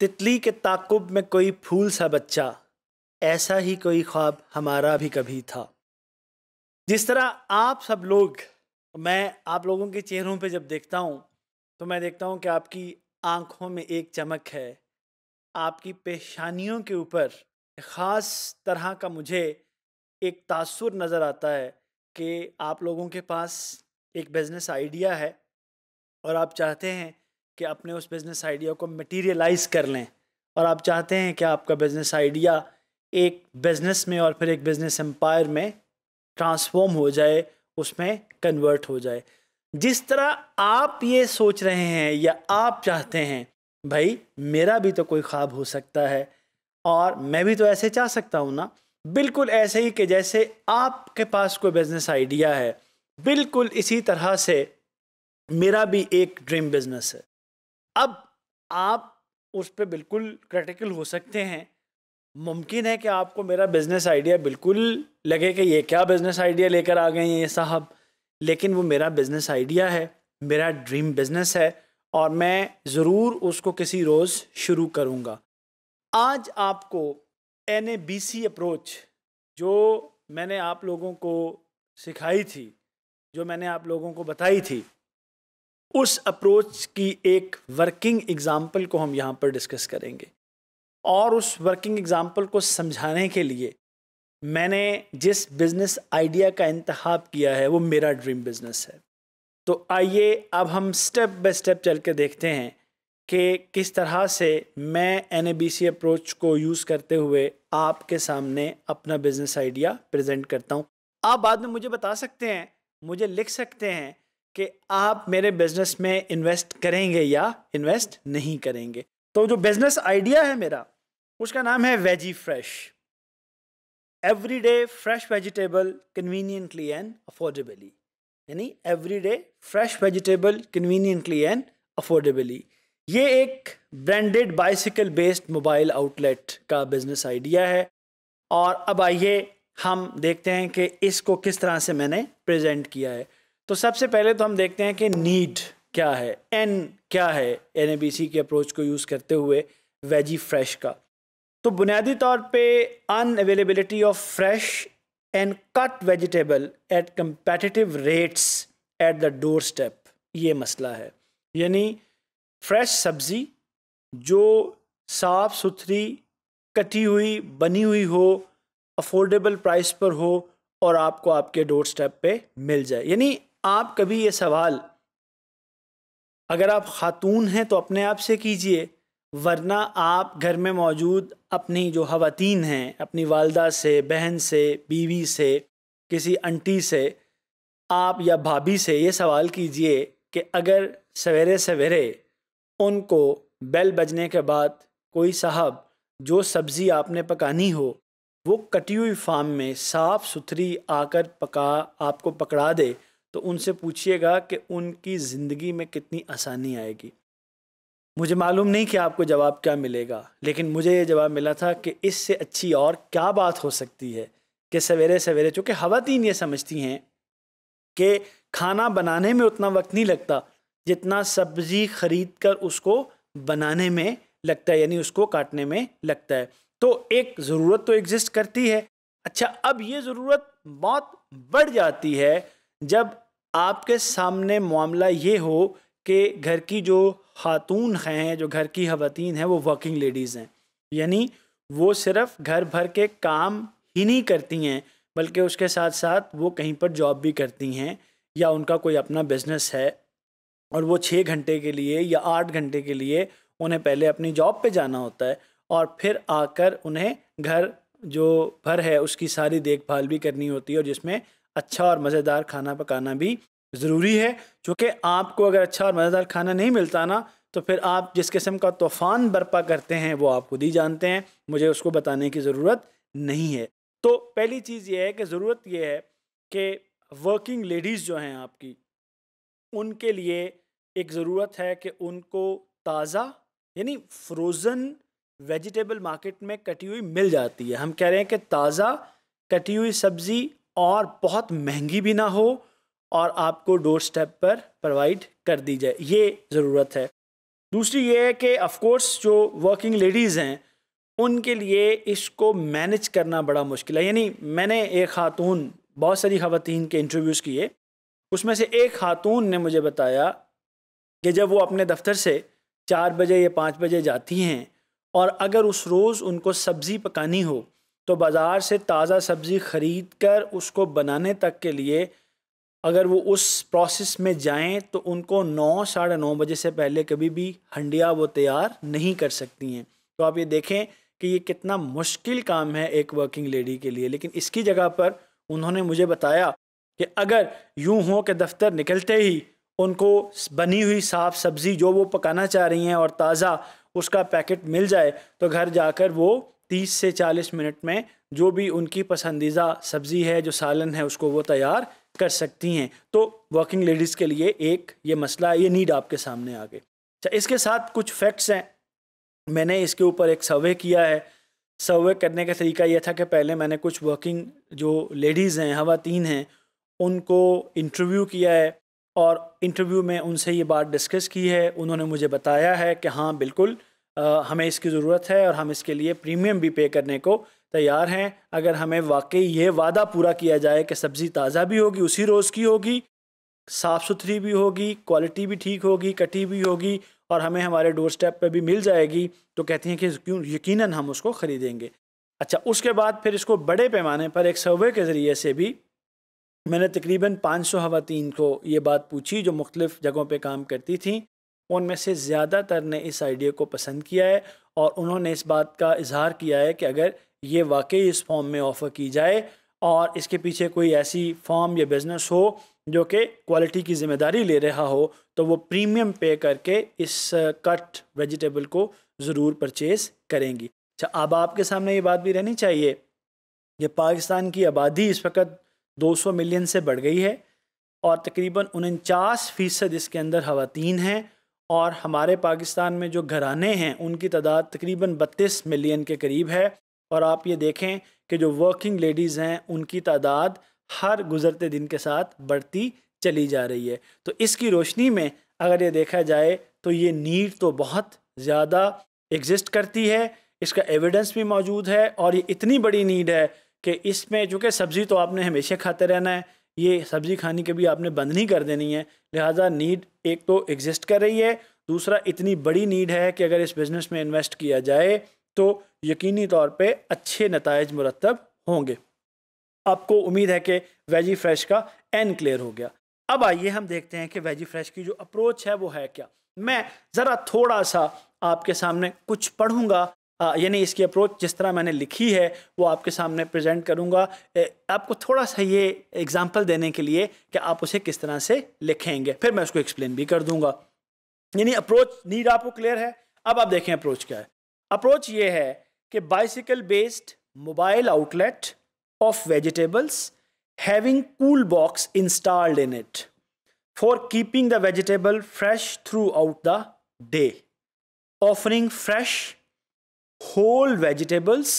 तितली के ताकुब में कोई फूल सा बच्चा ऐसा ही कोई ख्वाब हमारा भी कभी था जिस तरह आप सब लोग मैं आप लोगों के चेहरों पे जब देखता हूँ तो मैं देखता हूँ कि आपकी आँखों में एक चमक है आपकी पेशानियों के ऊपर ख़ास तरह का मुझे एक तासुर नज़र आता है कि आप लोगों के पास एक बिज़नेस आइडिया है और आप चाहते हैं कि अपने उस बिज़नेस आइडिया को मटीरियलाइज़ कर लें और आप चाहते हैं कि आपका बिज़नेस आइडिया एक बिज़नेस में और फिर एक बिज़नेस एम्पायर में ट्रांसफॉर्म हो जाए उसमें कन्वर्ट हो जाए जिस तरह आप ये सोच रहे हैं या आप चाहते हैं भाई मेरा भी तो कोई ख्वाब हो सकता है और मैं भी तो ऐसे चाह सकता हूँ ना बिल्कुल ऐसे ही कि जैसे आपके पास कोई बिज़नेस आइडिया है बिल्कुल इसी तरह से मेरा भी एक ड्रीम बिज़नेस है अब आप उस पर बिल्कुल क्रिटिकल हो सकते हैं मुमकिन है कि आपको मेरा बिज़नेस आइडिया बिल्कुल लगे कि ये क्या बिज़नेस आइडिया लेकर आ गए हैं ये साहब लेकिन वो मेरा बिज़नेस आइडिया है मेरा ड्रीम बिज़नेस है और मैं ज़रूर उसको किसी रोज़ शुरू करूँगा आज आपको an A B C approach जो मैंने आप लोगों को सिखाई थी जो मैंने आप लोगों को बताई थी उस अप्रोच की एक वर्किंग एग्ज़ाम्पल को हम यहाँ पर डिस्कस करेंगे और उस वर्किंग एग्ज़ाम्पल को समझाने के लिए मैंने जिस बिज़नेस आइडिया का इंतहा किया है वो मेरा ड्रीम बिज़नेस है तो आइए अब हम स्टेप बाय स्टेप चल के देखते हैं कि किस तरह से मैं एन अप्रोच को यूज़ करते हुए आपके सामने अपना बिज़नेस आइडिया प्रेजेंट करता हूँ आप बाद में मुझे बता सकते हैं मुझे लिख सकते हैं कि आप मेरे बिजनेस में इन्वेस्ट करेंगे या इन्वेस्ट नहीं करेंगे तो जो बिजनेस आइडिया है मेरा उसका नाम है Veggie Fresh every day fresh vegetable conveniently and affordably यानी every day fresh vegetable conveniently and affordably ये एक branded bicycle based mobile outlet का बिजनेस आइडिया है और अब आइए हम देखते हैं कि इसको किस तरह से मैंने प्रेजेंट किया है तो सबसे पहले तो हम देखते हैं कि नीड क्या है एन क्या है एन के अप्रोच को यूज़ करते हुए वेजी फ्रेश का तो बुनियादी तौर पे unavailability of fresh and cut vegetable at competitive rates at the door step ये मसला है यानी फ्रेश सब्ज़ी जो साफ़ सुथरी कटी हुई बनी हुई हो अफोर्डेबल प्राइस पर हो और आपको आपके डोर स्टेप पर मिल जाए यानी आप कभी ये सवाल अगर आप ख़ातून हैं तो अपने आप से कीजिए वरना आप घर में मौजूद अपनी जो खातन हैं अपनी वालदा से बहन से बीवी से किसी अंटी से आप या भाभी से ये सवाल कीजिए कि अगर सवेरे सवेरे उनको बेल बजने के बाद कोई साहब जो सब्ज़ी आपने पकानी हो वो कटी हुई फार्म में साफ़ सुथरी आकर पका आपको पकड़ा दे तो उनसे पूछिएगा कि उनकी ज़िंदगी में कितनी आसानी आएगी मुझे मालूम नहीं कि आपको जवाब क्या मिलेगा लेकिन मुझे ये जवाब मिला था कि इससे अच्छी और क्या बात हो सकती है कि सवेरे सवेरे चूँकि खातन ये समझती हैं कि खाना बनाने में उतना वक्त नहीं लगता जितना सब्ज़ी ख़रीद कर उसको बनाने में लगता है यानी उसको काटने में लगता है तो एक ज़रूरत तो एग्ज़िस्ट करती है अच्छा अब ये ज़रूरत बहुत बढ़ जाती है जब आपके सामने मामला ये हो कि घर की जो खातून हैं जो घर की खातन हैं वो वर्किंग लेडीज़ हैं यानी वो सिर्फ घर भर के काम ही नहीं करती हैं बल्कि उसके साथ साथ वो कहीं पर जॉब भी करती हैं या उनका कोई अपना बिजनेस है और वो छः घंटे के लिए या आठ घंटे के लिए उन्हें पहले अपनी जॉब पे जाना होता है और फिर आकर उन्हें घर जो भर है उसकी सारी देखभाल भी करनी होती है और जिसमें अच्छा और मज़ेदार खाना पकाना भी ज़रूरी है क्योंकि आपको अगर अच्छा और मज़ेदार खाना नहीं मिलता ना तो फिर आप जिस किस्म का तूफ़ान बर्पा करते हैं वो आप खुद ही जानते हैं मुझे उसको बताने की ज़रूरत नहीं है तो पहली चीज़ ये है कि ज़रूरत ये है कि वर्किंग लेडीज़ जो हैं आपकी उनके लिए एक ज़रूरत है कि उनको ताज़ा यानी फ्रोज़न वेजिटेबल मार्केट में कटी हुई मिल जाती है हम कह रहे हैं कि ताज़ा कटी हुई सब्ज़ी और बहुत महंगी भी ना हो और आपको डोर स्टेप पर प्रोवाइड कर दी जाए ये ज़रूरत है दूसरी ये है कि ऑफकोर्स जो वर्किंग लेडीज़ हैं उनके लिए इसको मैनेज करना बड़ा मुश्किल है यानी मैंने एक खातून बहुत सारी खातन के इंटरव्यूज़ किए उसमें से एक खातून ने मुझे बताया कि जब वो अपने दफ्तर से चार बजे या पाँच बजे जाती हैं और अगर उस रोज़ उनको सब्ज़ी पकानी हो तो बाज़ार से ताज़ा सब्ज़ी ख़रीद कर उसको बनाने तक के लिए अगर वो उस प्रोसेस में जाएं तो उनको नौ साढ़े नौ बजे से पहले कभी भी हंडिया वो तैयार नहीं कर सकती हैं तो आप ये देखें कि ये कितना मुश्किल काम है एक वर्किंग लेडी के लिए लेकिन इसकी जगह पर उन्होंने मुझे बताया कि अगर यूं हो कि दफ्तर निकलते ही उनको बनी हुई साफ़ सब्ज़ी जो वो पकाना चाह रही हैं और ताज़ा उसका पैकेट मिल जाए तो घर जाकर वो तीस से चालीस मिनट में जो भी उनकी पसंदीदा सब्ज़ी है जो सालन है उसको वो तैयार कर सकती हैं तो वर्किंग लेडीज़ के लिए एक ये मसला ये नीड आपके सामने आ गई अच्छा इसके साथ कुछ फैक्ट्स हैं मैंने इसके ऊपर एक सर्वे किया है सर्वे करने का तरीका यह था कि पहले मैंने कुछ वर्किंग जो लेडीज़ हैं खातन हैं उनको इंटरव्यू किया है और इंटरव्यू में उनसे ये बात डिस्कस की है उन्होंने मुझे बताया है कि हाँ बिल्कुल हमें इसकी ज़रूरत है और हम इसके लिए प्रीमियम भी पे करने को तैयार हैं अगर हमें वाकई ये वादा पूरा किया जाए कि सब्ज़ी ताज़ा भी होगी उसी रोज़ की होगी साफ़ सुथरी भी होगी क्वालिटी भी ठीक होगी कटी भी होगी और हमें हमारे डोर स्टेप पर भी मिल जाएगी तो कहती हैं कि यकीन हम उसको ख़रीदेंगे अच्छा उसके बाद फिर इसको बड़े पैमाने पर एक सर्वे के ज़रिए से भी मैंने तकरीबन 500 सौ को ये बात पूछी जो मुख्तलिफ़ जगहों पे काम करती थी उनमें से ज़्यादातर ने इस आइडिया को पसंद किया है और उन्होंने इस बात का इजहार किया है कि अगर ये वाकई इस फॉर्म में ऑफ़र की जाए और इसके पीछे कोई ऐसी फॉर्म या बिज़नेस हो जो कि क्वालिटी की ज़िम्मेदारी ले रहा हो तो वो प्रीमियम पे करके इस कट uh, वेजिटेबल को ज़रूर परचेस करेंगी अच्छा अब आपके सामने ये बात भी रहनी चाहिए कि पाकिस्तान की आबादी इस वक्त 200 मिलियन से बढ़ गई है और तकरीबन उनचास फ़ीसद इसके अंदर खातन हैं और हमारे पाकिस्तान में जो घराने हैं उनकी तादाद तकरीबन बत्तीस मिलियन के करीब है और आप ये देखें कि जो वर्किंग लेडीज़ हैं उनकी तादाद हर गुज़रते दिन के साथ बढ़ती चली जा रही है तो इसकी रोशनी में अगर ये देखा जाए तो ये नीड तो बहुत ज़्यादा एग्जिस्ट करती है इसका एविडेंस भी मौजूद है और ये इतनी बड़ी नीड है कि इसमें चूँकि सब्ज़ी तो आपने हमेशा खाते रहना है ये सब्ज़ी खानी कभी आपने बंद नहीं कर देनी है लिहाजा नीड एक तो एग्जिस्ट कर रही है दूसरा इतनी बड़ी नीड है कि अगर इस बिज़नेस में इन्वेस्ट किया जाए तो यकीनी तौर पर अच्छे नतज मुरतब होंगे आपको उम्मीद है कि वेजी फ्रेश का एन क्लियर हो गया अब आइए हम देखते हैं कि वेजी फ्रेश की जो अप्रोच है वो है क्या मैं ज़रा थोड़ा सा आपके सामने कुछ पढ़ूंगा यानी इसकी अप्रोच जिस तरह मैंने लिखी है वो आपके सामने प्रेजेंट करूंगा आपको थोड़ा सा ये एग्जाम्पल देने के लिए कि आप उसे किस तरह से लिखेंगे फिर मैं उसको एक्सप्लेन भी कर दूंगा यानी अप्रोच नीड आपको क्लियर है अब आप देखें अप्रोच क्या है अप्रोच ये है कि bicycle based mobile outlet of vegetables having cool box installed in it for keeping the vegetable fresh throughout the day offering fresh whole vegetables,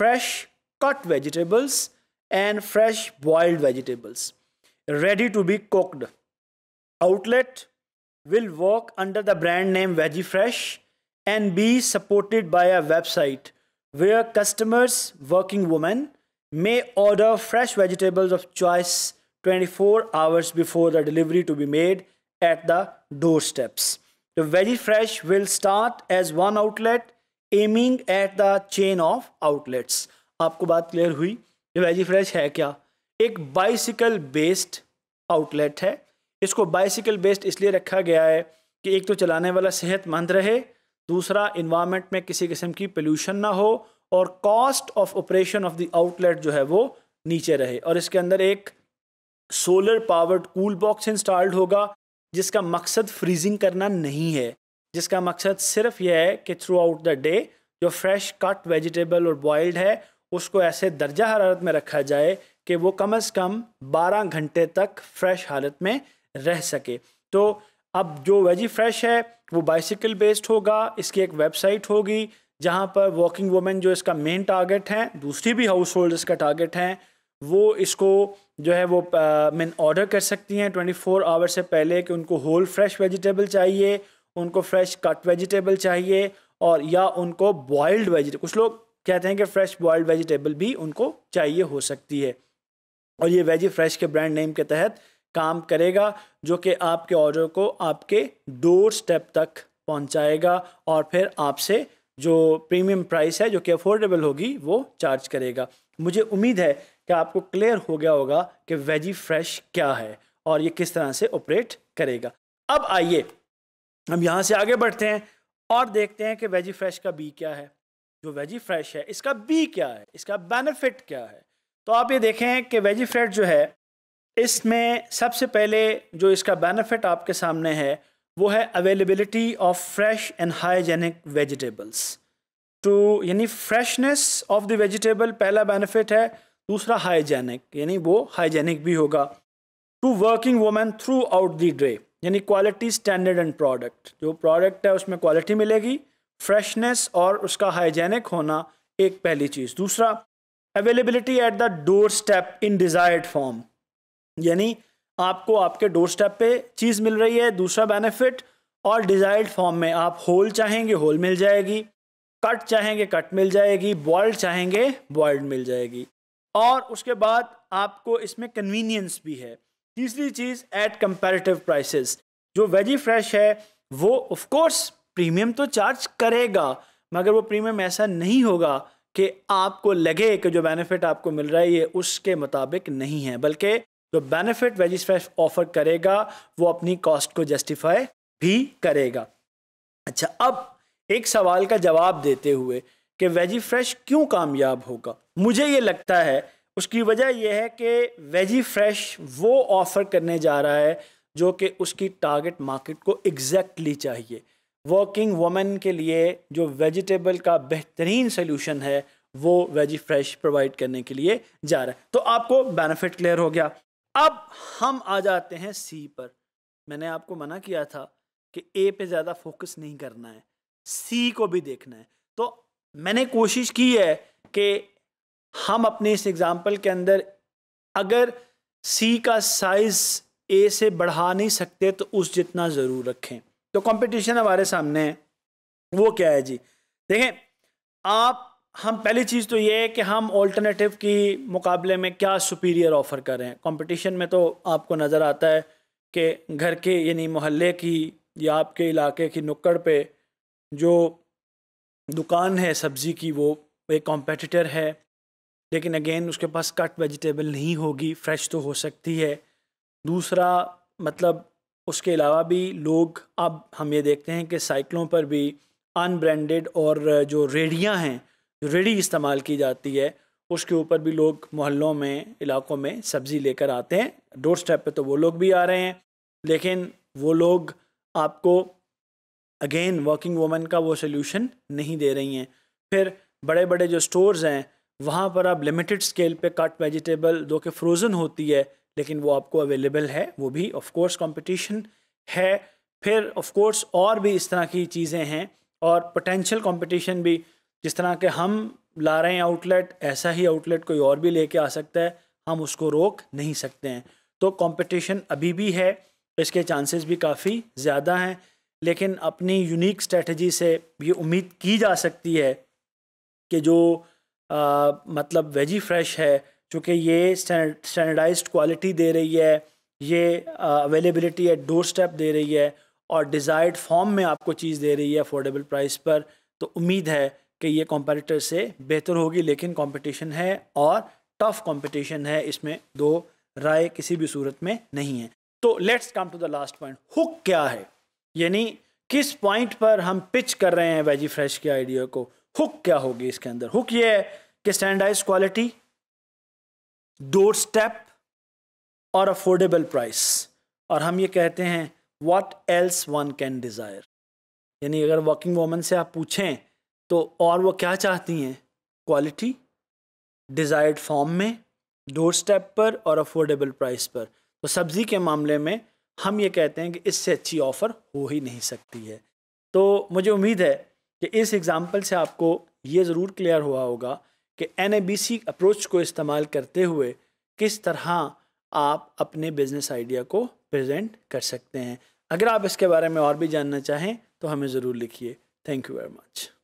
fresh cut vegetables, and fresh boiled vegetables ready to be cooked. Outlet will work under the brand name VegiFresh and be supported by a website where customers, working women, may order fresh vegetables of choice 24 hours before the delivery to be made at the doorsteps. The Fresh will start as one outlet aiming at the chain of outlets आपको बात clear हुई veggie Fresh है क्या एक bicycle based outlet है इसको bicycle based इसलिए रखा गया है कि एक तो चलाने वाला सेहतमंद रहे दूसरा इन्वामेंट में किसी किस्म की पोल्यूशन ना हो और cost of operation of the outlet जो है वो नीचे रहे और इसके अंदर एक solar powered cool box installed होगा जिसका मकसद फ्रीजिंग करना नहीं है जिसका मकसद सिर्फ यह है कि थ्रू आउट द डे जो फ्रेश कट वेजिटेबल और बॉयल्ड है उसको ऐसे दर्जा हरारत में रखा जाए कि वो कम अज़ कम 12 घंटे तक फ्रेश हालत में रह सके तो अब जो वेजी फ्रेश है वो बाइसिकल बेस्ड होगा इसकी एक वेबसाइट होगी जहाँ पर वॉकिंग वुमेन जो इसका मेन टारगेट हैं दूसरी भी हाउस होल्ड इसका टारगेट हैं वो इसको जो है वो मीन ऑर्डर कर सकती हैं 24 आवर से पहले कि उनको होल फ्रेश वेजिटेबल चाहिए उनको फ्रेश कट वेजिटेबल चाहिए और या उनको बॉयल्ड वेजिटेबल कुछ लोग कहते हैं कि फ़्रेश बॉयल्ड वेजिटेबल भी उनको चाहिए हो सकती है और ये वेजी फ्रेश के ब्रांड नेम के तहत काम करेगा जो कि आपके ऑर्डर को आपके डोर स्टेप तक पहुंचाएगा और फिर आपसे जो प्रीमियम प्राइस है जो कि अफोर्डेबल होगी वो चार्ज करेगा मुझे उम्मीद है कि आपको क्लियर हो गया होगा कि वेजी फ्रेश क्या है और ये किस तरह से ऑपरेट करेगा अब आइए हम यहाँ से आगे बढ़ते हैं और देखते हैं कि वेजी फ्रेश का बी क्या है जो वेजी फ्रेश है इसका बी क्या है इसका बेनिफिट क्या है तो आप ये देखें कि वेजी फ्रेश जो है इसमें सबसे पहले जो इसका बेनिफिट आपके सामने है वो है availability of fresh and hygienic vegetables to यानी फ्रेशनेस ऑफ द वेजिटेबल पहला बेनिफिट है दूसरा हाइजेनिक यानी वो हाइजेनिक भी होगा to working women throughout the day यानी क्वालिटी स्टैंडर्ड एंड प्रोडक्ट जो प्रोडक्ट है उसमें क्वालिटी मिलेगी फ्रेशनेस और उसका हाइजेनिक होना एक पहली चीज़ दूसरा availability at the door step in desired form यानी आपको आपके डोर स्टेप पे चीज़ मिल रही है दूसरा बेनिफिट और डिज़ायर्ड फॉर्म में आप होल चाहेंगे होल मिल जाएगी कट चाहेंगे कट मिल जाएगी बॉयल्ड चाहेंगे बॉयल्ड मिल जाएगी और उसके बाद आपको इसमें कन्वीनियंस भी है तीसरी चीज़ एट कंपेरेटिव प्राइसेस जो वेजी फ्रेश है वो ऑफ कोर्स प्रीमियम तो चार्ज करेगा मगर वो प्रीमियम ऐसा नहीं होगा कि आपको लगे कि जो बेनिफिट आपको मिल रहा है ये उसके मुताबिक नहीं है बल्कि जो बेनिफिट वेजी फ्रेश ऑफर करेगा वो अपनी कॉस्ट को जस्टिफाई भी करेगा अच्छा अब एक सवाल का जवाब देते हुए कि वेजी फ्रेश क्यों कामयाब होगा मुझे ये लगता है उसकी वजह यह है कि वेजी फ्रेश वो ऑफ़र करने जा रहा है जो कि उसकी टारगेट मार्केट को एग्जैक्टली चाहिए वर्किंग वमेन के लिए जो वेजिटेबल का बेहतरीन सोल्यूशन है वो वेजी फ्रेश प्रोवाइड करने के लिए जा रहा है तो आपको बेनिफिट क्लियर हो गया अब हम आ जाते हैं सी पर मैंने आपको मना किया था कि ए पे ज़्यादा फोकस नहीं करना है सी को भी देखना है तो मैंने कोशिश की है कि हम अपने इस एग्ज़ाम्पल के अंदर अगर सी का साइज़ ए से बढ़ा नहीं सकते तो उस जितना ज़रूर रखें तो कंपटीशन हमारे सामने है वो क्या है जी देखें आप हम पहली चीज़ तो ये है कि हम ऑल्टरनेटिव की मुकाबले में क्या सुपीरियर ऑफ़र कर रहे हैं कंपटीशन में तो आपको नज़र आता है कि घर के यानी मोहल्ले की या आपके इलाके की नुक्कड़ पे जो दुकान है सब्ज़ी की वो एक कॉम्पटिटर है लेकिन अगेन उसके पास कट वेजिटेबल नहीं होगी फ्रेश तो हो सकती है दूसरा मतलब उसके अलावा भी लोग अब हम ये देखते हैं कि साइकिलों पर भी अनब्रांडेड और जो रेडियाँ हैं जो रेडी इस्तेमाल की जाती है उसके ऊपर भी लोग मोहल्लों में इलाकों में सब्ज़ी लेकर आते हैं डोर स्टेप पर तो वो लोग भी आ रहे हैं लेकिन वो लोग आपको अगेन वर्किंग वूमेन का वो सोल्यूशन नहीं दे रही हैं फिर बड़े बड़े जो स्टोर्स हैं वहाँ पर आप लिमिटेड स्केल पे कट वेजिटेबल दो के फ्रोज़न होती है लेकिन वो आपको अवेलेबल है वो भी ऑफ कोर्स कंपटीशन है फिर ऑफ कोर्स और भी इस तरह की चीज़ें हैं और पोटेंशियल कंपटीशन भी जिस तरह के हम ला रहे हैं आउटलेट ऐसा ही आउटलेट कोई और भी लेके आ सकता है हम उसको रोक नहीं सकते हैं तो कॉम्पटिशन अभी भी है इसके चांसेस भी काफ़ी ज़्यादा हैं लेकिन अपनी यूनिक स्ट्रेटजी से ये उम्मीद की जा सकती है कि जो मतलब वेजी फ्रेश है चूँकि ये स्टैंडर्डाइज क्वालिटी दे रही है ये अवेलेबिलिटी है डोर स्टेप दे रही है और डिज़ायर्ड फॉर्म में आपको चीज़ दे रही है अफोर्डेबल प्राइस पर तो उम्मीद है कि ये कॉम्पिटिटर से बेहतर होगी लेकिन कंपटीशन है और टफ कंपटीशन है इसमें दो राय किसी भी सूरत में नहीं है तो let's come to the last point hook क्या है यानी किस पॉइंट पर हम पिच कर रहे हैं वेजी फ्रेश के आइडिया को हुक क्या होगी इसके अंदर हुक ये है कि स्टैंडाइज क्वालिटी डोर स्टेप और अफोर्डेबल प्राइस और हम ये कहते हैं what else one can desire यानी अगर वर्किंग वूमन से आप पूछें तो और वो क्या चाहती हैं क्वालिटी डिज़ायर्ड फॉर्म में डोर स्टेप पर और अफोर्डेबल प्राइस पर तो सब्ज़ी के मामले में हम ये कहते हैं कि इससे अच्छी ऑफ़र हो ही नहीं सकती है तो मुझे उम्मीद है कि इस एग्ज़ाम्पल से आपको ये ज़रूर क्लियर हुआ होगा कि एन अप्रोच को इस्तेमाल करते हुए किस तरह आप अपने बिज़नेस आइडिया को प्रेजेंट कर सकते हैं अगर आप इसके बारे में और भी जानना चाहें तो हमें ज़रूर लिखिए थैंक यू वेरी मच